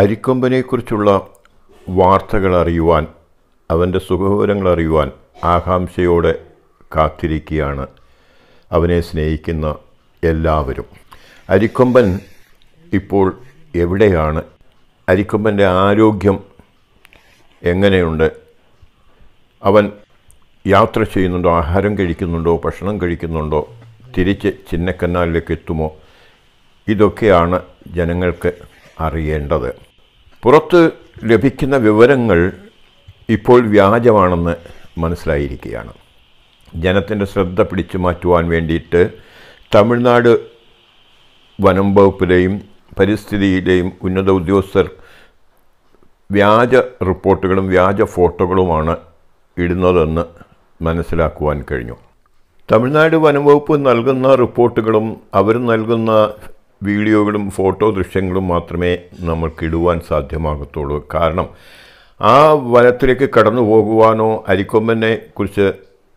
അരിക്കൊമ്പനെക്കുറിച്ചുള്ള വാർത്തകൾ അറിയുവാൻ അവൻ്റെ സുഖവിവരങ്ങൾ അറിയുവാൻ ആകാംക്ഷയോടെ കാത്തിരിക്കുകയാണ് അവനെ സ്നേഹിക്കുന്ന എല്ലാവരും അരിക്കൊമ്പൻ ഇപ്പോൾ എവിടെയാണ് അരിക്കൊമ്പൻ്റെ ആരോഗ്യം എങ്ങനെയുണ്ട് അവൻ യാത്ര ചെയ്യുന്നുണ്ടോ ആഹാരം കഴിക്കുന്നുണ്ടോ ഭക്ഷണം കഴിക്കുന്നുണ്ടോ തിരിച്ച് ചിന്നക്കന്നാലിലേക്ക് എത്തുമോ ഇതൊക്കെയാണ് ജനങ്ങൾക്ക് അറിയേണ്ടത് പുറത്ത് ലഭിക്കുന്ന വിവരങ്ങൾ ഇപ്പോൾ വ്യാജമാണെന്ന് മനസ്സിലായിരിക്കുകയാണ് ജനത്തിൻ്റെ ശ്രദ്ധ പിടിച്ചു മാറ്റുവാൻ വേണ്ടിയിട്ട് തമിഴ്നാട് വനം വകുപ്പിലെയും പരിസ്ഥിതിയിലെയും ഉന്നത ഉദ്യോഗസ്ഥർ വ്യാജ റിപ്പോർട്ടുകളും വ്യാജ ഫോട്ടോകളുമാണ് ഇടുന്നതെന്ന് മനസ്സിലാക്കുവാൻ കഴിഞ്ഞു തമിഴ്നാട് വനം വകുപ്പ് നൽകുന്ന റിപ്പോർട്ടുകളും അവർ നൽകുന്ന വീഡിയോകളും ഫോട്ടോ ദൃശ്യങ്ങളും മാത്രമേ നമ്മൾക്കിടുവാൻ സാധ്യമാകത്തുള്ളൂ കാരണം ആ വനത്തിലേക്ക് കടന്നു പോകുവാനോ അരിക്കൊമ്പനെ കുറിച്ച്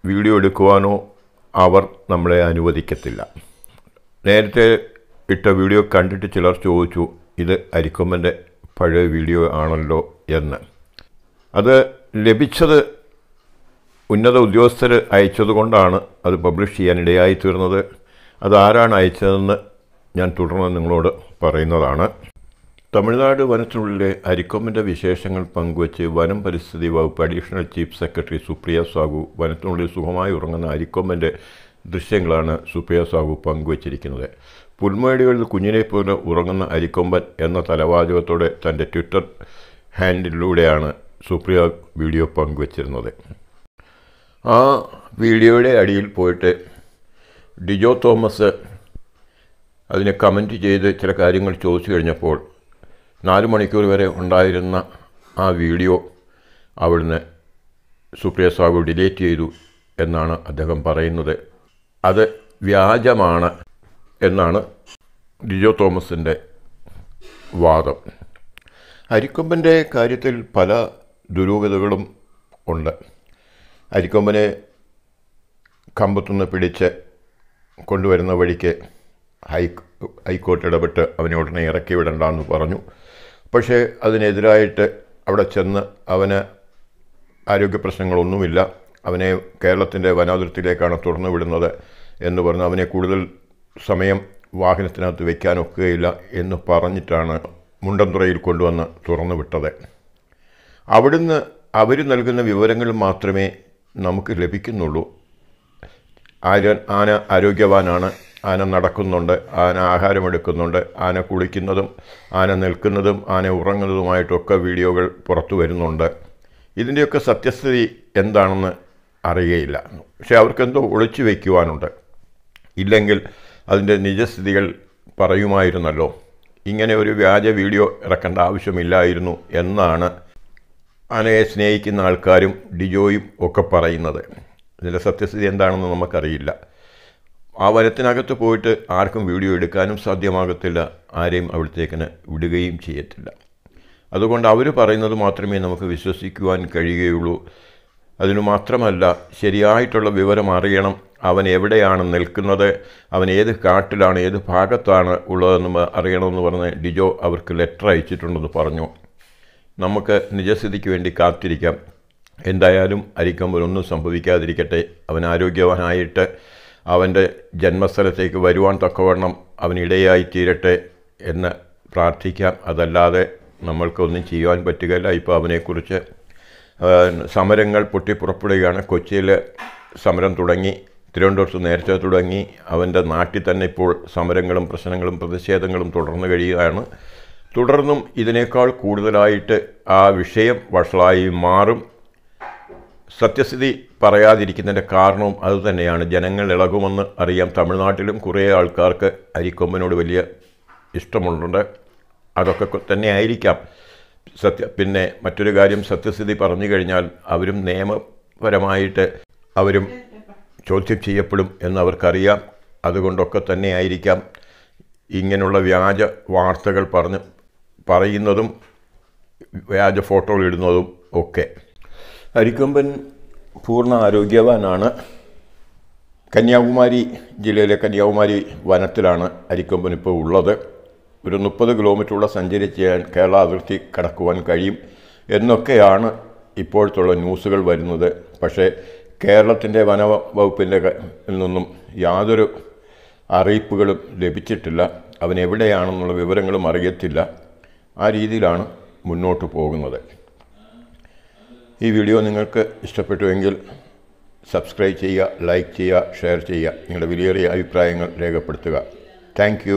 വീഡിയോ എടുക്കുവാനോ അവർ നമ്മളെ അനുവദിക്കത്തില്ല നേരത്തെ ഇട്ട വീഡിയോ കണ്ടിട്ട് ചിലർ ചോദിച്ചു ഇത് അരിക്കൊമ്പൻ്റെ പഴയ വീഡിയോ ആണല്ലോ എന്ന് അത് ലഭിച്ചത് ഉന്നത ഉദ്യോഗസ്ഥർ അയച്ചതുകൊണ്ടാണ് അത് പബ്ലിഷ് ചെയ്യാൻ ഇടയായി തീർന്നത് അതാരാണ് അയച്ചതെന്ന് ഞാൻ തുടർന്ന് നിങ്ങളോട് പറയുന്നതാണ് തമിഴ്നാട് വനത്തിനുള്ളിലെ അരിക്കൊമ്പിൻ്റെ വിശേഷങ്ങൾ പങ്കുവച്ച് വനം പരിസ്ഥിതി വകുപ്പ് additional chief secretary Supriya Sahu വനത്തിനുള്ളിൽ സുഖമായി ഉറങ്ങുന്ന അരിക്കൊമ്പിൻ്റെ ദൃശ്യങ്ങളാണ് സുപ്രിയ സാഹു പങ്കുവച്ചിരിക്കുന്നത് പുൽമേടികളിൽ കുഞ്ഞിനെ പോലെ ഉറങ്ങുന്ന അരിക്കൊമ്പൻ എന്ന തലവാചകത്തോടെ തൻ്റെ ട്വിറ്റർ ഹാൻഡിലൂടെയാണ് സുപ്രിയ വീഡിയോ പങ്കുവച്ചിരുന്നത് ആ വീഡിയോയുടെ അടിയിൽ പോയിട്ട് ഡിജോ തോമസ് അതിനെ കമൻറ്റ് ചെയ്ത് ചില കാര്യങ്ങൾ ചോദിച്ചു കഴിഞ്ഞപ്പോൾ നാല് മണിക്കൂർ വരെ ഉണ്ടായിരുന്ന ആ വീഡിയോ അവിടുന്ന് സുപ്രിയ സാബു ഡിലീറ്റ് ചെയ്തു എന്നാണ് അദ്ദേഹം പറയുന്നത് അത് വ്യാജമാണ് എന്നാണ് ലിജോ തോമസിൻ്റെ വാദം അരിക്കൊമ്പൻ്റെ കാര്യത്തിൽ പല ദുരൂഹതകളും ഉണ്ട് അരിക്കൊമ്പനെ കമ്പത്തുനിന്ന് പിടിച്ച് കൊണ്ടുവരുന്ന വഴിക്ക് ഹൈ ഹൈക്കോർട്ട് ഇടപെട്ട് അവനെ ഉടനെ ഇറക്കി വിടണ്ടെന്ന് പറഞ്ഞു പക്ഷേ അതിനെതിരായിട്ട് അവിടെ ചെന്ന് അവന് ആരോഗ്യ പ്രശ്നങ്ങളൊന്നുമില്ല അവനെ കേരളത്തിൻ്റെ വനാതിർത്തിയിലേക്കാണ് തുറന്നു വിടുന്നത് എന്ന് പറഞ്ഞ് അവനെ കൂടുതൽ സമയം വാഹനത്തിനകത്ത് വയ്ക്കാനൊക്കുകയില്ല എന്ന് പറഞ്ഞിട്ടാണ് മുണ്ടന്തുറയിൽ കൊണ്ടുവന്ന് തുറന്നു വിട്ടത് അവിടുന്ന് അവർ നൽകുന്ന വിവരങ്ങൾ മാത്രമേ നമുക്ക് ലഭിക്കുന്നുള്ളൂ ആര് ആന ആരോഗ്യവാനാണ് ആന നടക്കുന്നുണ്ട് ആന ആഹാരമെടുക്കുന്നുണ്ട് ആന കുളിക്കുന്നതും ആന നിൽക്കുന്നതും ആന ഉറങ്ങുന്നതുമായിട്ടൊക്കെ വീഡിയോകൾ പുറത്തു വരുന്നുണ്ട് ഇതിൻ്റെയൊക്കെ സത്യസ്ഥിതി എന്താണെന്ന് അറിയുകയില്ല പക്ഷേ അവർക്കെന്തോ ഒളിച്ചു വയ്ക്കുവാനുണ്ട് ഇല്ലെങ്കിൽ അതിൻ്റെ നിജസ്ഥിതികൾ പറയുമായിരുന്നല്ലോ ഇങ്ങനെ ഒരു വ്യാജ വീഡിയോ ഇറക്കേണ്ട ആവശ്യമില്ലായിരുന്നു എന്നാണ് ആനയെ സ്നേഹിക്കുന്ന ആൾക്കാരും ഡിജോയും ഒക്കെ പറയുന്നത് ഇതിൻ്റെ സത്യസ്ഥിതി എന്താണെന്ന് നമുക്കറിയില്ല ആ വനത്തിനകത്ത് പോയിട്ട് ആർക്കും വീഡിയോ എടുക്കാനും സാധ്യമാകത്തില്ല ആരെയും അവിടത്തേക്കിന് വിടുകയും ചെയ്യത്തില്ല അതുകൊണ്ട് അവർ പറയുന്നത് മാത്രമേ നമുക്ക് വിശ്വസിക്കുവാൻ കഴിയുകയുള്ളൂ അതിനു മാത്രമല്ല ശരിയായിട്ടുള്ള വിവരം അറിയണം അവൻ എവിടെയാണ് നിൽക്കുന്നത് അവൻ ഏത് കാട്ടിലാണ് ഏത് ഭാഗത്താണ് ഉള്ളതെന്ന് അറിയണമെന്ന് പറഞ്ഞ് ഡിജോ അവർക്ക് ലെറ്റർ അയച്ചിട്ടുണ്ടെന്ന് പറഞ്ഞു നമുക്ക് നിജസ്ഥിതിക്ക് വേണ്ടി കാത്തിരിക്കാം എന്തായാലും അരിക്കമ്പൊരൊന്നും സംഭവിക്കാതിരിക്കട്ടെ അവൻ ആരോഗ്യവാനായിട്ട് അവൻ്റെ ജന്മസ്ഥലത്തേക്ക് വരുവാൻ തക്കവണ്ണം അവനിടയായി തീരട്ടെ എന്ന് പ്രാർത്ഥിക്കാം അതല്ലാതെ നമ്മൾക്കൊന്നും ചെയ്യുവാൻ പറ്റുകയില്ല ഇപ്പോൾ അവനെക്കുറിച്ച് സമരങ്ങൾ പൊട്ടിപ്പുറപ്പെടുകയാണ് കൊച്ചിയിൽ സമരം തുടങ്ങി തിരുവനന്തപുരത്ത് നേരത്തെ തുടങ്ങി അവൻ്റെ നാട്ടിൽ തന്നെ ഇപ്പോൾ സമരങ്ങളും പ്രശ്നങ്ങളും പ്രതിഷേധങ്ങളും തുടർന്നു കഴിയുകയാണ് തുടർന്നും ഇതിനേക്കാൾ കൂടുതലായിട്ട് ആ വിഷയം വഷളായി മാറും സത്യസ്ഥിതി പറയാതിരിക്കുന്നതിൻ്റെ കാരണവും അതുതന്നെയാണ് ജനങ്ങൾ ഇളകുമെന്ന് അറിയാം തമിഴ്നാട്ടിലും കുറേ ആൾക്കാർക്ക് അരിക്കൊമ്പനോട് വലിയ ഇഷ്ടമുണ്ട് അതൊക്കെ തന്നെ ആയിരിക്കാം സത്യ പിന്നെ മറ്റൊരു കാര്യം സത്യസ്ഥിതി പറഞ്ഞു കഴിഞ്ഞാൽ അവരും നിയമപരമായിട്ട് അവരും ചോദ്യം ചെയ്യപ്പെടും എന്നവർക്കറിയാം അതുകൊണ്ടൊക്കെ തന്നെ ആയിരിക്കാം ഇങ്ങനെയുള്ള വ്യാജ വാർത്തകൾ പറഞ്ഞ് പറയുന്നതും വ്യാജ ഫോട്ടോകൾ ഇടുന്നതും ഒക്കെ അരിക്കൊമ്പൻ പൂർണ്ണ ആരോഗ്യവാനാണ് കന്യാകുമാരി ജില്ലയിലെ കന്യാകുമാരി വനത്തിലാണ് അരിക്കൊമ്പൻ ഇപ്പോൾ ഉള്ളത് ഒരു മുപ്പത് കിലോമീറ്ററുള്ള സഞ്ചരിച്ച് കേരള അതിർത്തി കടക്കുവാൻ കഴിയും എന്നൊക്കെയാണ് ഇപ്പോഴത്തുള്ള ന്യൂസുകൾ വരുന്നത് പക്ഷേ കേരളത്തിൻ്റെ വകുപ്പിൻ്റെ നിന്നും യാതൊരു അറിയിപ്പുകളും ലഭിച്ചിട്ടില്ല അവൻ എവിടെയാണെന്നുള്ള വിവരങ്ങളും അറിയത്തില്ല ആ രീതിയിലാണ് മുന്നോട്ട് പോകുന്നത് ഈ വീഡിയോ നിങ്ങൾക്ക് ഇഷ്ടപ്പെട്ടുവെങ്കിൽ സബ്സ്ക്രൈബ് ചെയ്യുക ലൈക്ക് ചെയ്യുക ഷെയർ ചെയ്യുക നിങ്ങളുടെ വിലയേറിയ അഭിപ്രായങ്ങൾ രേഖപ്പെടുത്തുക താങ്ക്